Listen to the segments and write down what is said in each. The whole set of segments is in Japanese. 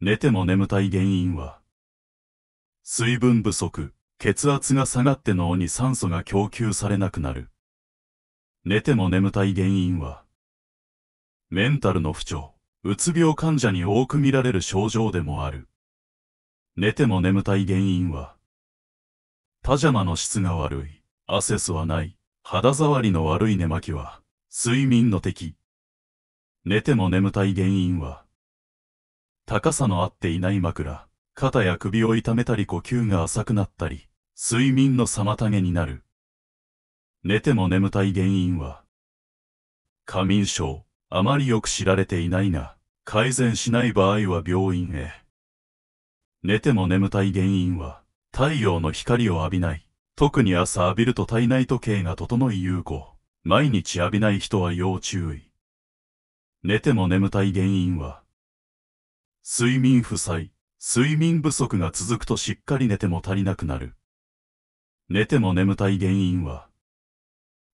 寝ても眠たい原因は、水分不足、血圧が下がって脳に酸素が供給されなくなる。寝ても眠たい原因は、メンタルの不調、うつ病患者に多く見られる症状でもある。寝ても眠たい原因は、パジャマの質が悪い、アセスはない、肌触りの悪い寝巻きは、睡眠の敵。寝ても眠たい原因は、高さの合っていない枕、肩や首を痛めたり呼吸が浅くなったり、睡眠の妨げになる。寝ても眠たい原因は、過眠症、あまりよく知られていないが、改善しない場合は病院へ。寝ても眠たい原因は、太陽の光を浴びない。特に朝浴びると体内時計が整い有効。毎日浴びない人は要注意。寝ても眠たい原因は、睡眠負債、睡眠不足が続くとしっかり寝ても足りなくなる。寝ても眠たい原因は、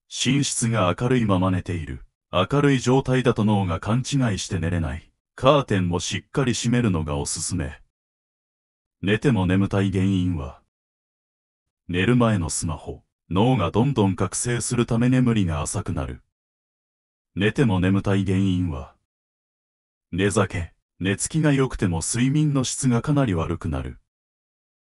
寝室が明るいまま寝ている。明るい状態だと脳が勘違いして寝れない。カーテンもしっかり閉めるのがおすすめ。寝ても眠たい原因は、寝る前のスマホ。脳がどんどん覚醒するため眠りが浅くなる。寝ても眠たい原因は、寝酒。寝つきが良くても睡眠の質がかなり悪くなる。